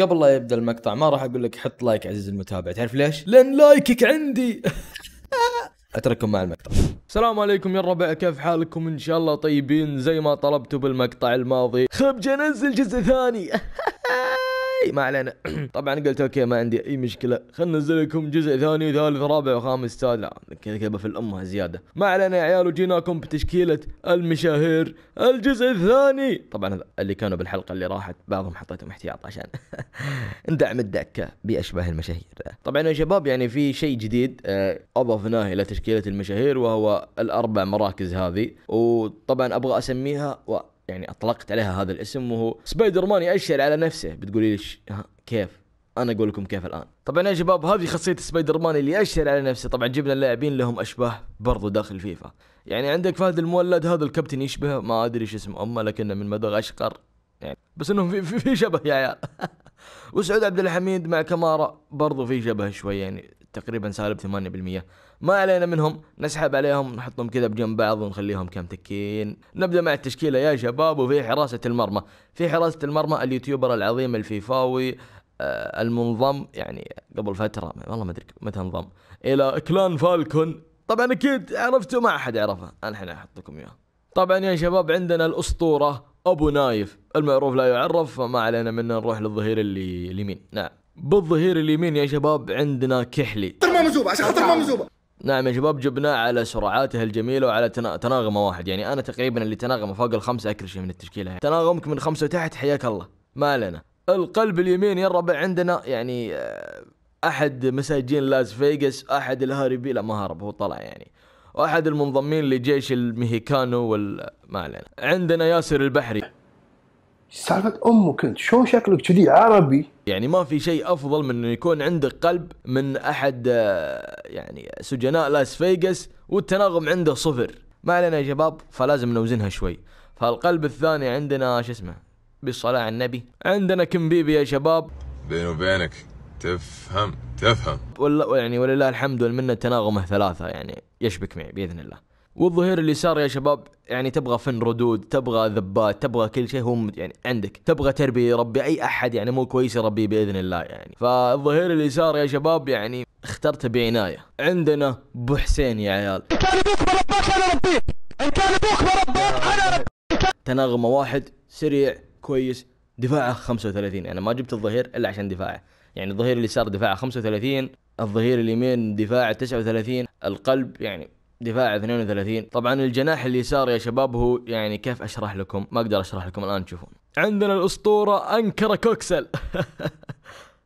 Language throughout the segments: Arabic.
قبل لا يبدا المقطع ما راح اقول لك حط لايك عزيزي المتابع تعرف ليش؟ لان لايكك عندي اترككم مع المقطع السلام عليكم يا الربع كيف حالكم ان شاء الله طيبين زي ما طلبتوا بالمقطع الماضي خبجه انزل جزء ثاني اي ما علينا طبعا قلت اوكي ما عندي اي مشكله خلنا ننزل لكم جزء ثاني وثالث ورابع وخامس سادس كذا كذا في الامها زياده ما علينا يا عيال وجيناكم بتشكيله المشاهير الجزء الثاني طبعا اللي كانوا بالحلقه اللي راحت بعضهم حطيتهم احتياط عشان ندعم الدكه باشباه المشاهير طبعا يا شباب يعني في شيء جديد آه، اضفناه الى تشكيله المشاهير وهو الاربع مراكز هذه وطبعا ابغى اسميها و... يعني اطلقت عليها هذا الاسم وهو سبايدر مان يأشر على نفسه بتقولي ليش كيف انا اقول لكم كيف الان طبعا يا شباب هذه خاصيه سبايدر مان اللي يأشر على نفسه طبعا جبنا اللاعبين لهم اشباه برضو داخل فيفا يعني عندك فهد المولد هذا الكابتن يشبه ما ادري ايش اسمه امه لكنه من مدغشقر يعني بس انهم في, في, في شبه يا عيال وسعود عبد الحميد مع كمارا برضو في شبه شوي يعني تقريبا سالب 8% ما علينا منهم نسحب عليهم نحطهم كذا بجنب بعض ونخليهم كم تكين نبدا مع التشكيله يا شباب وفي حراسه المرمى في حراسه المرمى اليوتيوبر العظيم الفيفاوي آه المنضم يعني قبل فتره والله ما ادري متى انضم الى كلان فالكون طبعا اكيد عرفته ما احد عرفه انا الحين احطكم اياه طبعا يا شباب عندنا الاسطوره ابو نايف المعروف لا يعرف فما علينا منه نروح للظهير اللي اليمين نعم بالظهير اليمين يا شباب عندنا كحلي ترمى ما مزوبه عشان ترمى ما مزوبه نعم يا شباب جبناه على سرعاته الجميلة وعلى تناغمه واحد يعني أنا تقريبا اللي تناغمه فوق الخمسة شيء من التشكيلة يعني. تناغمك من خمسة وتحت حياك الله ما علينا القلب اليمين يا الربع عندنا يعني آه، أحد مساجين لاس فيغاس أحد الهاربي لا ما هرب هو طلع يعني واحد المنضمين لجيش المهيكانو وال ما علينا عندنا ياسر البحري سالفه امك انت شو شكلك كذي عربي يعني ما في شيء افضل من انه يكون عندك قلب من احد آه، يعني سجناء لاس فيغاس والتناغم عنده صفر ما علينا يا شباب فلازم نوزنها شوي فالقلب الثاني عندنا شو اسمه بالصلاه على النبي عندنا كمبيبي يا شباب بيني وبينك تفهم تفهم ولا يعني ولله الحمد والمنه تناغمه ثلاثه يعني يشبك معي باذن الله والظهير اليسار يا شباب يعني تبغى فن ردود تبغى ذبات تبغى كل شيء هم يعني عندك تبغى تربيه يربي اي احد يعني مو كويس يربيه باذن الله يعني فالظهير اليسار يا شباب يعني اخترته بعنايه عندنا بحسين حسين يا عيال ان كان ابوك انا ربيك ان كان ابوك انا ربيك تناغمه واحد سريع كويس دفاعه 35 انا يعني ما جبت الظهير الا عشان دفاعه يعني الظهير اليسار دفاعه 35 الظهير اليمين دفاعه 39 القلب يعني دفاع 32 طبعا الجناح اليسار يا شباب هو يعني كيف اشرح لكم ما اقدر اشرح لكم الان تشوفون عندنا الاسطوره انكر كوكسل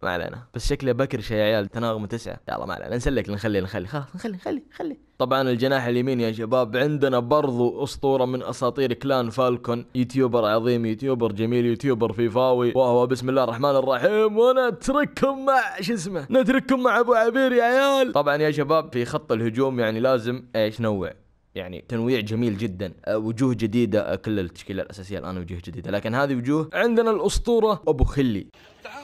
ما علينا بس شكله بكرش يا عيال تناغم تسعة يلا ما علينا نسلك نخلي نخلي خلاص نخلي نخلي نخلي طبعا الجناح اليمين يا شباب عندنا برضو اسطوره من اساطير كلان فالكون يوتيوبر عظيم يوتيوبر جميل يوتيوبر فيفاوي وهو بسم الله الرحمن الرحيم ونترككم مع شو اسمه نترككم مع ابو عبير يا عيال طبعا يا شباب في خط الهجوم يعني لازم ايش نوع يعني تنويع جميل جدا أه، وجوه جديده أه، كل التشكيله الاساسيه الان وجوه جديده لكن هذه وجوه عندنا الاسطوره ابو خلي تعال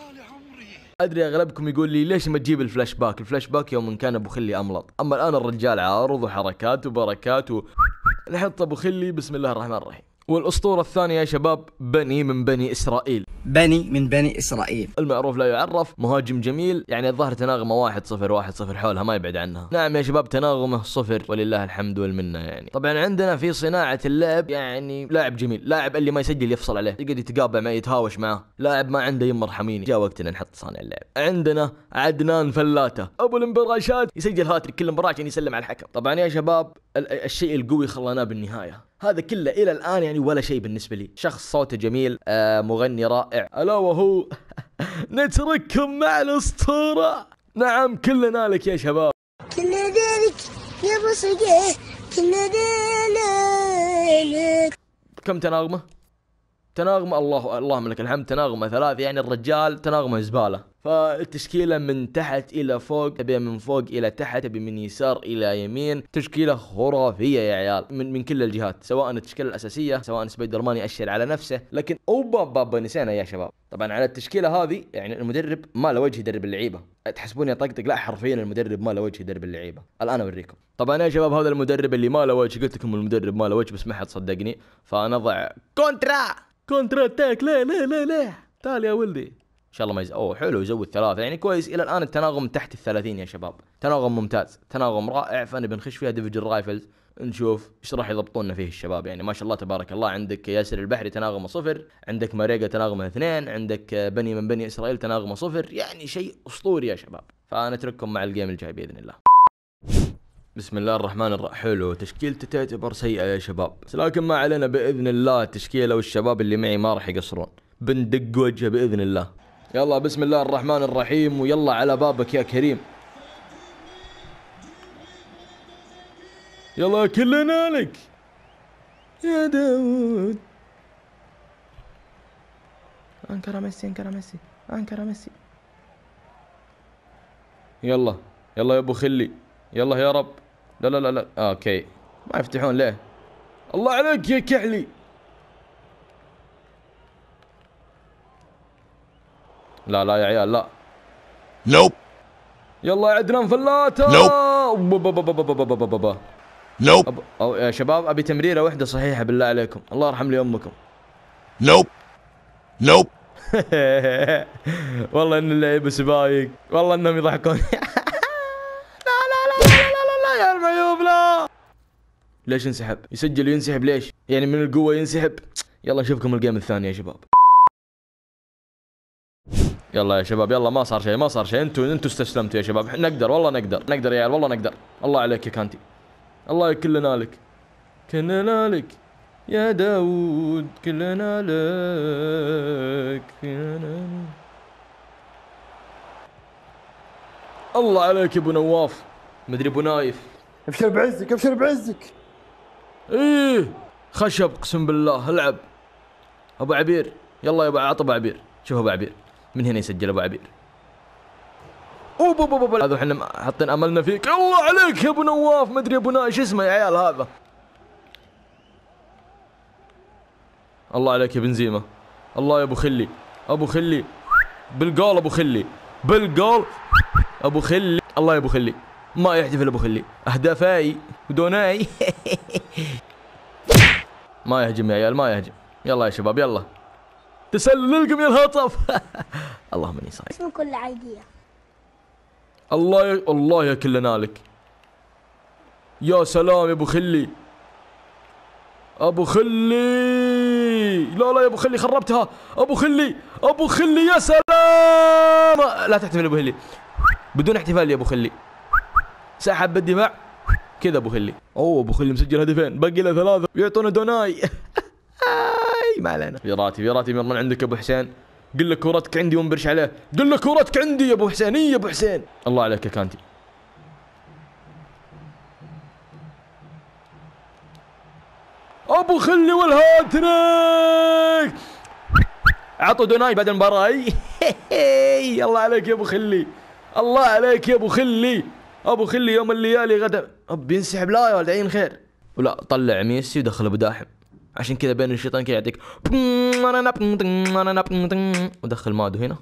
ادري اغلبكم يقول لي ليش ما تجيب الفلاش باك الفلاش باك يوم كان ابو خلي املط اما الان الرجال عارض وحركات وبركات و... نحط ابو خلي بسم الله الرحمن الرحيم والاسطوره الثانيه يا شباب بني من بني اسرائيل بني من بني إسرائيل المعروف لا يعرف مهاجم جميل يعني الظهر تناغمه واحد صفر واحد صفر حولها ما يبعد عنها نعم يا شباب تناغمه صفر ولله الحمد والمنة يعني طبعا عندنا في صناعة اللعب يعني لاعب جميل لاعب اللي ما يسجل يفصل عليه يقعد يتقابع معه يتهاوش معه لاعب ما عنده يم مرحميني جاء وقتنا نحط صانع اللعب عندنا عدنان فلاتة ابو الانبراشات يسجل هاتريك كل مباراة عشان يسلم على الحكم طبعا يا شباب الشيء القوي خلناه بالنهاية هذا كله الى الان يعني ولا شيء بالنسبه لي شخص صوته جميل آه مغني رائع الا وهو نترككم مع الاسطوره نعم كلنا لك يا شباب كنا ذلك يا ابو صقيح ذلك كم تناغمه تناغمه الله اللهم لك الحمد تناغمه ثلاث يعني الرجال تناغمه زباله فالتشكيلة من تحت إلى فوق تبي من فوق إلى تحت تبي من يسار إلى يمين تشكيلة خرافية يا عيال من, من كل الجهات سواء التشكيلة الأساسية سواء سبايدر مان يأشر على نفسه لكن أوبا بابا نسينا يا شباب طبعا على التشكيلة هذه يعني المدرب ما له وجه يدرب اللعيبة تحسبوني اطقطق لا حرفيا المدرب ما له وجه يدرب اللعيبه الان اوريكم طبعا يا شباب هذا المدرب اللي ما له وجه قلت لكم المدرب ما له وجه بس ما حد صدقني فنضع كونترا كونترا تاك لا لا لا لا تعال يا ولدي شاء الله ما يز... اوه حلو يزود ثلاثه يعني كويس الى الان التناغم تحت ال 30 يا شباب تناغم ممتاز تناغم رائع فانا بنخش فيها ديفجن رايفلز نشوف ايش راح يضبطوننا فيه الشباب يعني ما شاء الله تبارك الله عندك ياسر البحري تناغمه صفر عندك ماريجا تناغمه اثنين عندك بني من بني اسرائيل تناغمه صفر يعني شيء اسطوري يا شباب فنترككم مع الجيم الجاي باذن الله بسم الله الرحمن الرحيم حلو تشكيلته تعتبر سيئة يا شباب لكن ما علينا بإذن الله التشكيلة والشباب اللي معي ما راح يقصرون بندق وجه بإذن الله يلا بسم الله الرحمن الرحيم ويلا على بابك يا كريم يلا كلنا لك يا داود انكر ميسي انكر ميسي انكر ميسي يلا يلا يا ابو خلي يلا يا رب لا لا لا لا اوكي ما يفتحون ليه الله عليك يا كحلي لا لا يا عيال لا نوب يلا يا عدنان فلاته نوب نوب أو يا شباب ابي تمريره واحده صحيحه بالله عليكم الله يرحم لي امكم نوب نوب والله ان اللعيبه سبايك والله انهم يضحكون لا لا لا لا لا لا يا المعيوب لا ليش انسحب يسجل وينسحب ليش يعني من القوه ينسحب يلا نشوفكم الجيم الثاني يا شباب يلا يا شباب يلا ما صار شيء ما صار شيء انتوا انتوا استسلمتوا يا شباب نقدر والله نقدر نقدر يا عيال والله نقدر الله عليك يا كانتي الله كلنا لك كلنا لك يا داوود كلنا لك الله عليك يا ابو نواف مدري ابو نايف ابشر بعزك ابشر بعزك ايه خشب اقسم بالله العب ابو عبير يلا يا ابو عطب ابو عبير شوف ابو عبير من هنا يسجل ابو عبير اوب اوب اوب هذا احنا حاطين املنا فيك الله عليك يا ابو نواف ما ادري ابو نايش اسمه يا عيال هذا الله عليك يا بنزيما الله يا ابو خلي ابو خلي بالقول ابو خلي بالقول ابو خلي الله يا ابو خلي ما يحتفل ابو خلي اهدافاي ودوناي ما يهجم يا عيال ما يهجم يلا يا شباب يلا تسللكم يا الهطف اللهم اني صايم اسم كل عيدية الله ي... الله يا لك يا سلام يا ابو خلي ابو خلي لا لا يا ابو خلي خربتها ابو خلي ابو خلي يا سلام لا تحتفل يا ابو خلي بدون احتفال يا ابو خلي سحب الدماء كذا ابو خلي اوه ابو خلي مسجل هدفين باقي له ثلاثه يعطونا دوناي ما علينا فيراتي فيراتي مر من عندك ابو حسين قل له كورتك عندي وانبرش عليه قل له كورتك عندي يا ابو حسين يا ابو حسين الله عليك يا كانتي ابو خلي والهاتريك عطوا دوناي بعد المباراه اي الله عليك يا ابو خلي الله عليك يا ابو خلي ابو خلي يوم الليالي غدا بينسحب لا يا ولد عين خير ولا طلع ميسي ودخل ابو داحم عشان كذا بين الشيطان كذا يعطيك ودخل مادو هنا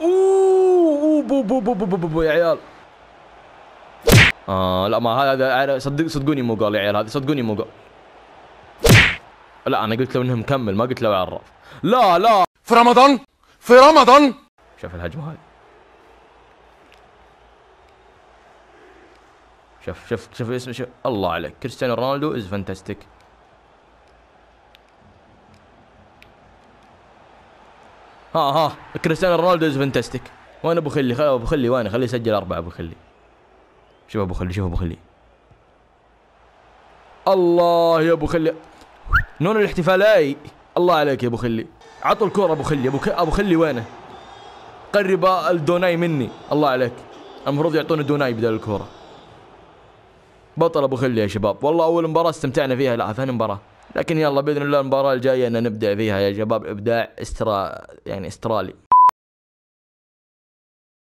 اوه بو بو بو بو بو بو يا عيال آه لا ما هذا صدق صدقوني مو قال يا عيال هذا صدقوني مو قال لا انا قلت لو انه مكمل ما قلت لو عرف لا لا في رمضان في رمضان شوف الهجمه هذه شوف شوف شوف اسمه شوف الله عليك كريستيانو رونالدو از فانتاستيك ها ها كريستيانو رونالدو از فانتاستيك وين ابو خلي خلي ابو خلي وين خليه يسجل اربعه ابو خلي شوف ابو خلي شوف ابو خلي الله يا ابو خلي نون اي الله عليك يا ابو خلي عطوا الكره ابو خلي ابو ابو خلي وينه قرب الدوناي مني الله عليك المفروض يعطوني دوناي بدل الكوره بطل ابو خلي يا شباب والله اول مباراه استمتعنا فيها لا ثاني مباراه لكن يلا باذن الله المباراه الجايه ان نبدع فيها يا شباب ابداع استرا يعني استرالي